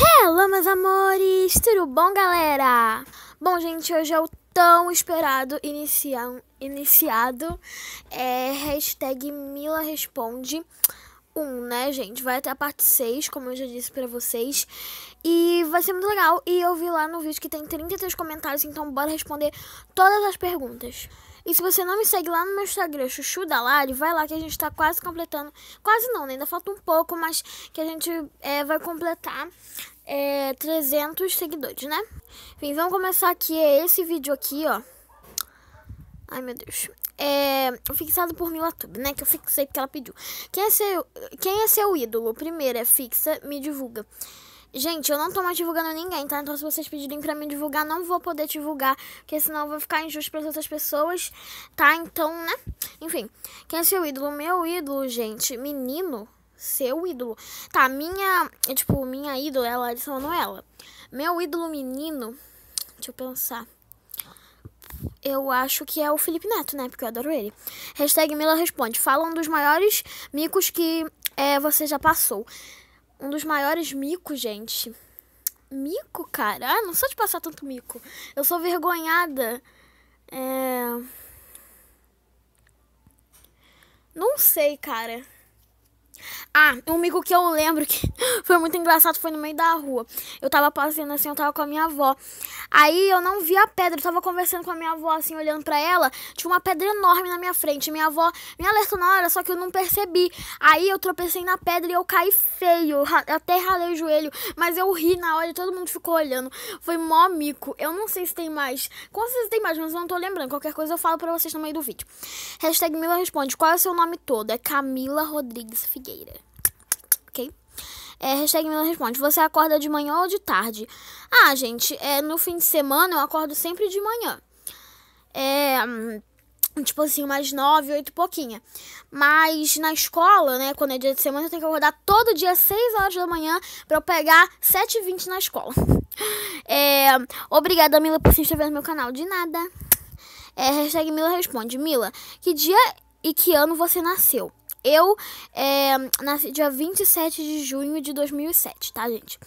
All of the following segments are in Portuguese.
Hello, meus amores! Tudo bom, galera? Bom, gente, hoje é o tão esperado iniciam, iniciado é, hashtag Mila Responde 1, né, gente? Vai até a parte 6, como eu já disse pra vocês. E vai ser muito legal. E eu vi lá no vídeo que tem 33 comentários, então bora responder todas as perguntas. E se você não me segue lá no meu Instagram, Chuchu da Lari, vai lá que a gente tá quase completando. Quase não, né? ainda falta um pouco, mas que a gente é, vai completar é, 300 seguidores, né? Enfim, vamos começar aqui. É esse vídeo aqui, ó. Ai, meu Deus. É, fixado por Milatube, né? Que eu fixei porque ela pediu. Quem é seu, quem é seu ídolo? Primeiro é fixa, me divulga. Gente, eu não tô mais divulgando ninguém, tá? Então se vocês pedirem pra me divulgar, não vou poder divulgar, porque senão eu vou ficar injusto pras outras pessoas, tá? Então, né? Enfim, quem é seu ídolo? Meu ídolo, gente, menino, seu ídolo. Tá, minha, tipo, minha ídola é a Larissa Manoela. Meu ídolo menino, deixa eu pensar eu acho que é o Felipe Neto, né? Porque eu adoro ele. Hashtag Mila responde. Fala um dos maiores micos que é, você já passou um dos maiores micos, gente. Mico, cara? Ah, não sou de passar tanto mico. Eu sou vergonhada. É... Não sei, cara. Ah, um mico que eu lembro que foi muito engraçado foi no meio da rua. Eu tava passeando assim, eu tava com a minha avó. Aí eu não vi a pedra, eu tava conversando com a minha avó assim, olhando para ela. Tinha uma pedra enorme na minha frente. Minha avó me alertou na hora, só que eu não percebi. Aí eu tropecei na pedra e eu caí feio. Até ralei o joelho, mas eu ri na hora e todo mundo ficou olhando. Foi mó mico. Eu não sei se tem mais. Com certeza tem mais, mas eu não tô lembrando. Qualquer coisa eu falo pra vocês no meio do vídeo. Hashtag Mila responde: Qual é o seu nome todo? É Camila Rodrigues Figueira. É, hashtag Mila responde. Você acorda de manhã ou de tarde? Ah, gente, é, no fim de semana eu acordo sempre de manhã. É. Hum, tipo assim, umas nove, oito e pouquinha. Mas na escola, né? Quando é dia de semana, eu tenho que acordar todo dia às horas da manhã pra eu pegar sete e vinte na escola. É, obrigada, Mila, por se inscrever no meu canal. De nada. É, hashtag Mila responde. Mila, que dia e que ano você nasceu? Eu é, nasci dia 27 de junho de 2007, tá, gente?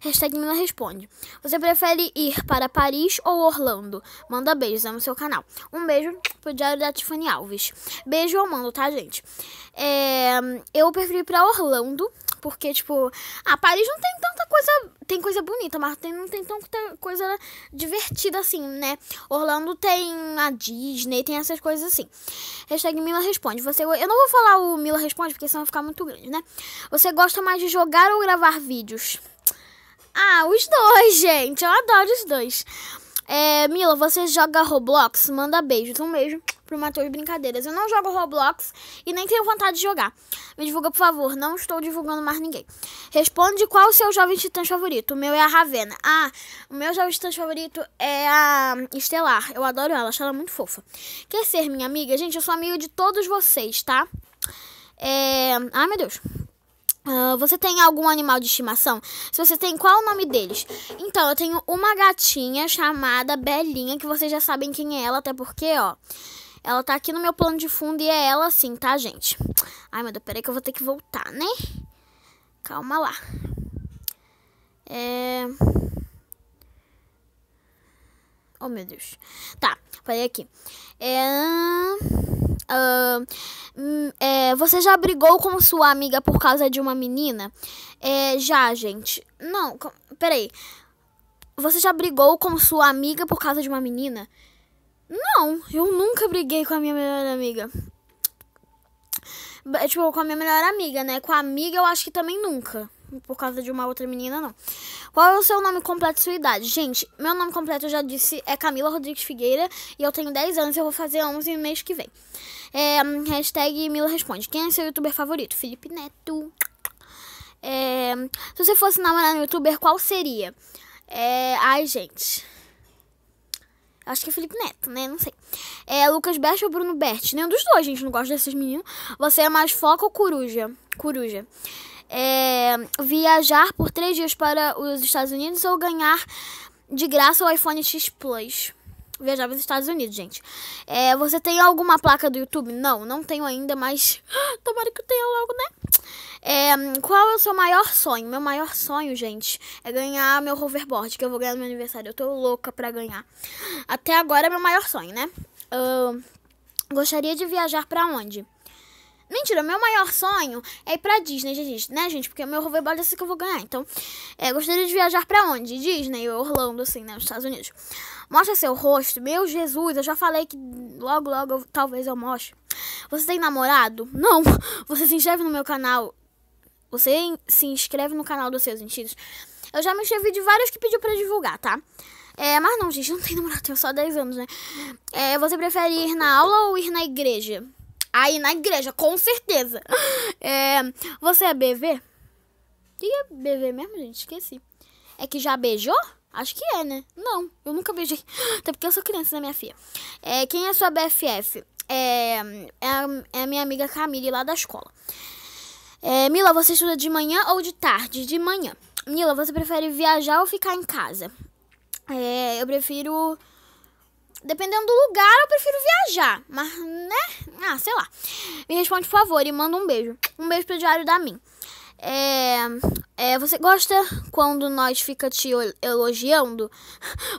Hashtag Mina Responde. Você prefere ir para Paris ou Orlando? Manda beijos, amo seu canal. Um beijo pro Diário da Tiffany Alves. Beijo, eu mando, tá, gente? É, eu prefiro ir pra Orlando, porque, tipo, a Paris não tem tanta coisa. Tem coisa bonita, mas tem, não tem tanta coisa divertida assim, né? Orlando tem a Disney, tem essas coisas assim. Hashtag Mila Responde. Você, eu não vou falar o Mila Responde, porque senão vai ficar muito grande, né? Você gosta mais de jogar ou gravar vídeos? Ah, os dois, gente. Eu adoro os dois. É, Mila, você joga Roblox? Manda beijo. Então, um beijo pro Matheus Brincadeiras. Eu não jogo Roblox e nem tenho vontade de jogar. Me divulga, por favor. Não estou divulgando mais ninguém. Responde qual o seu jovem titã favorito. O meu é a Ravena. Ah, o meu jovem titã favorito é a Estelar. Eu adoro ela, acho ela muito fofa. Quer ser minha amiga? Gente, eu sou amiga de todos vocês, tá? É... Ai, meu Deus. Uh, você tem algum animal de estimação? Se você tem, qual o nome deles? Então, eu tenho uma gatinha chamada Belinha, que vocês já sabem quem é ela, até porque, ó. Ela tá aqui no meu plano de fundo e é ela assim, tá, gente? Ai, meu Deus, peraí que eu vou ter que voltar, né? Calma lá. É... Oh, meu Deus. Tá, falei aqui. É... Uh, é, você já brigou com sua amiga por causa de uma menina? É, já, gente. Não, peraí. Você já brigou com sua amiga por causa de uma menina? Não, eu nunca briguei com a minha melhor amiga. Tipo, com a minha melhor amiga, né? Com a amiga eu acho que também nunca. Por causa de uma outra menina, não. Qual é o seu nome completo e sua idade? Gente, meu nome completo, eu já disse, é Camila Rodrigues Figueira. E eu tenho 10 anos, eu vou fazer 11 no mês que vem. É, hashtag Mila Responde. Quem é seu youtuber favorito? Felipe Neto. É, se você fosse namorar no youtuber, qual seria? É, ai, gente... Acho que é Felipe Neto, né? Não sei. É Lucas Best ou Bruno Bert? Nenhum dos dois, gente. Não gosto desses meninos. Você é mais foca ou coruja? Coruja. É, viajar por três dias para os Estados Unidos ou ganhar de graça o iPhone X Plus? viajar para os Estados Unidos, gente. É, você tem alguma placa do YouTube? Não, não tenho ainda, mas tomara que eu tenha logo, né? É, qual é o seu maior sonho? Meu maior sonho, gente, é ganhar meu hoverboard, que eu vou ganhar no meu aniversário. Eu tô louca pra ganhar. Até agora é meu maior sonho, né? Uh, gostaria de viajar para onde? Mentira, meu maior sonho é ir pra Disney, gente, né, gente? Porque o meu hoverboard é, é assim que eu vou ganhar. Então, é, gostaria de viajar pra onde? Disney ou Orlando, assim, né? Nos Estados Unidos. Mostra seu rosto. Meu Jesus, eu já falei que logo, logo, eu, talvez eu mostre. Você tem namorado? Não! Você se inscreve no meu canal. Você se inscreve no canal dos seus sentidos. Eu já me inscrevi de vários que pediu pra divulgar, tá? É, mas não, gente, não tem namorado, tenho só 10 anos, né? É, você prefere ir na aula ou ir na igreja? Aí na igreja, com certeza. É, você é BV? que é BV mesmo, gente? Esqueci. É que já beijou? Acho que é, né? Não, eu nunca beijei. Até porque eu sou criança, né, minha filha? É, quem é sua BFF? É, é, a, é a minha amiga Camille, lá da escola. É, Mila, você estuda de manhã ou de tarde? De manhã. Mila, você prefere viajar ou ficar em casa? É, eu prefiro Dependendo do lugar, eu prefiro viajar. Mas, né? Ah, sei lá. Me responde, por favor, e manda um beijo. Um beijo pro Diário da Mim. É, é, você gosta quando nós fica te elogiando?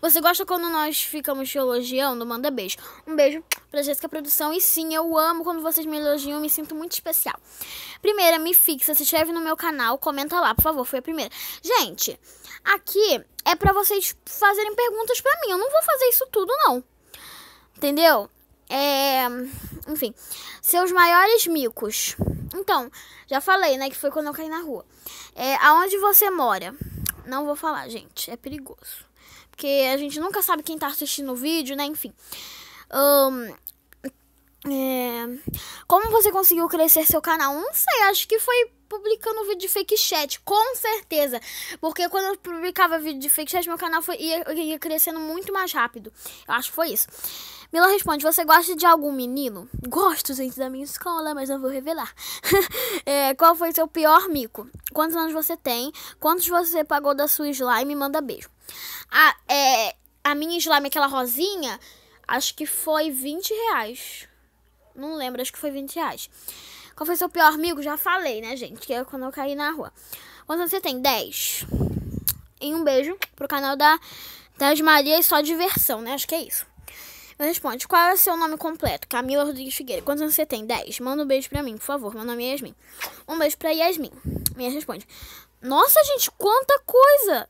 Você gosta quando nós ficamos te elogiando? Manda beijo. Um beijo pra Jéssica Produção. E sim, eu amo quando vocês me elogiam, me sinto muito especial. Primeira, me fixa, se inscreve no meu canal, comenta lá, por favor, foi a primeira. Gente, aqui é pra vocês fazerem perguntas pra mim. Eu não vou fazer isso tudo, não. Entendeu? É, enfim, seus maiores micos. Então, já falei, né, que foi quando eu caí na rua. É, aonde você mora? Não vou falar, gente, é perigoso. Porque a gente nunca sabe quem tá assistindo o vídeo, né, enfim. Um, é, como você conseguiu crescer seu canal? Não sei, acho que foi publicando vídeo de fake chat, com certeza. Porque quando eu publicava vídeo de fake chat, meu canal foi, ia, ia crescendo muito mais rápido. Eu acho que foi isso. Mila responde: Você gosta de algum menino? Gosto, gente, da minha escola, mas não vou revelar. é, qual foi seu pior mico? Quantos anos você tem? Quantos você pagou da sua slime? Manda beijo. A, é, a minha slime, aquela rosinha, acho que foi 20 reais. Não lembro, acho que foi 20 reais. Qual foi seu pior amigo? Já falei, né, gente? Que é quando eu caí na rua. Quantos você tem? 10. E um beijo pro canal da das Marias Só Diversão, né? Acho que é isso responde: Qual é o seu nome completo? Camila Rodrigues Figueiredo. Quantos anos você tem? 10. Manda um beijo pra mim, por favor. Meu nome é Yasmin. Um beijo pra Yasmin. Minha responde: Nossa, gente, quanta coisa!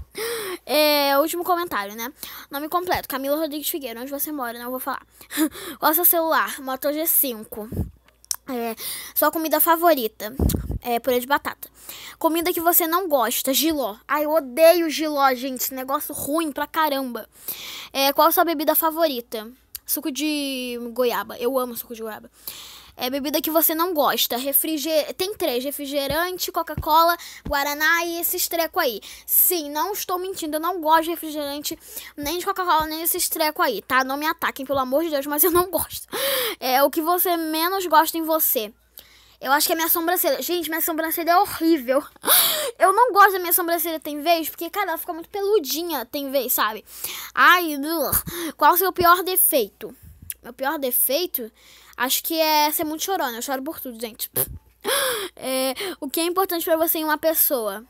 é, último comentário, né? Nome completo: Camila Rodrigues Figueiredo. Onde você mora? Não vou falar. Qual é o seu celular? Moto G5. É, sua comida favorita? é, purê de batata. Comida que você não gosta, giló. Ai, eu odeio giló, gente. Negócio ruim pra caramba. É, qual a sua bebida favorita? Suco de goiaba. Eu amo suco de goiaba. É bebida que você não gosta. Refriger... Tem três: refrigerante, Coca-Cola, Guaraná e esse estreco aí. Sim, não estou mentindo. Eu não gosto de refrigerante, nem de Coca-Cola, nem desse estreco aí, tá? Não me ataquem, pelo amor de Deus, mas eu não gosto. É o que você menos gosta em você. Eu acho que a é minha sobrancelha. Gente, minha sobrancelha é horrível. Eu não gosto da minha sobrancelha tem vez, porque, cara, ela fica muito peludinha tem vez, sabe? Ai, qual o seu pior defeito? Meu pior defeito? Acho que é ser muito chorona. Eu choro por tudo, gente. É, o que é importante para você em uma pessoa?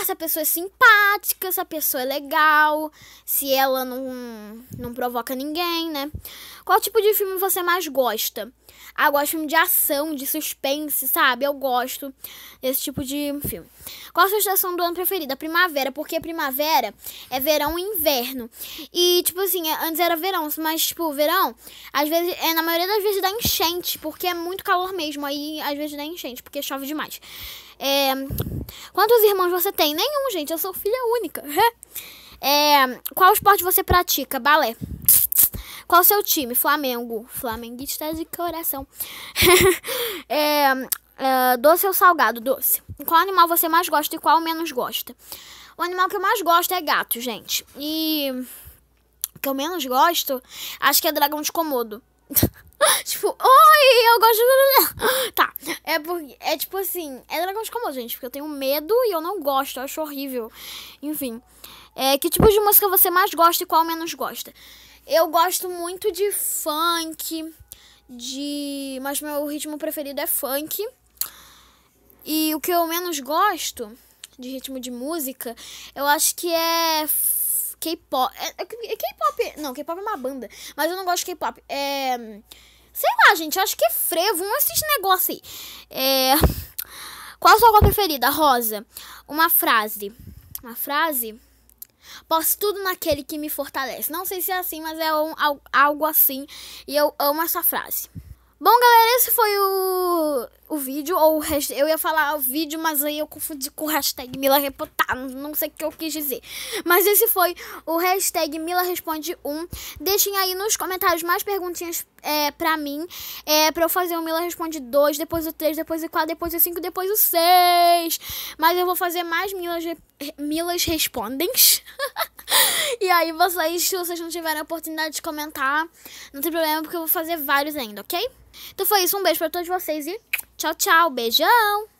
ah, se a pessoa é simpática, se a pessoa é legal, se ela não, não provoca ninguém, né? Qual tipo de filme você mais gosta? Ah, eu gosto de filme de ação, de suspense, sabe? Eu gosto desse tipo de filme. Qual a sua estação do ano preferida? Primavera, porque primavera é verão e inverno. E, tipo assim, é, antes era verão, mas, tipo, verão, às vezes, é, na maioria das vezes dá enchente, porque é muito calor mesmo. Aí, às vezes, dá enchente, porque chove demais. É, quantos irmãos você tem? Nenhum, gente. Eu sou filha única. é, qual esporte você pratica? Balé. Qual o seu time? Flamengo. Flamenguista de coração. é, é, doce ou salgado? Doce. Qual animal você mais gosta e qual menos gosta? O animal que eu mais gosto é gato, gente. E. O que eu menos gosto, acho que é dragão de Komodo. tipo, oi, eu gosto de... Tá, é porque, é tipo assim, é de como gente, porque eu tenho medo e eu não gosto, eu acho horrível. Enfim, é, que tipo de música você mais gosta e qual menos gosta? Eu gosto muito de funk, de... mas meu ritmo preferido é funk. E o que eu menos gosto de ritmo de música, eu acho que é K-pop. É, é, é K-pop. Não, K-pop é uma banda. Mas eu não gosto de K-pop. É. Sei lá, gente. Acho que é frevo. Um esses negócio aí. É. Qual a sua cor preferida, Rosa? Uma frase. Uma frase? Posso tudo naquele que me fortalece. Não sei se é assim, mas é um, algo assim. E eu amo essa frase. Bom, galera, esse foi o, o vídeo, ou o hashtag, eu ia falar o vídeo, mas aí eu confundi com o hashtag Mila reportar não sei o que eu quis dizer. Mas esse foi o hashtag Mila Responde 1. Deixem aí nos comentários mais perguntinhas é, pra mim, é, pra eu fazer o Mila Responde 2, depois o 3, depois o 4, depois o 5, depois o 6. Mas eu vou fazer mais Milas, Milas Respondens. E aí vocês, se vocês não tiverem a oportunidade de comentar, não tem problema, porque eu vou fazer vários ainda, ok? Então foi isso, um beijo pra todos vocês e tchau, tchau. Beijão!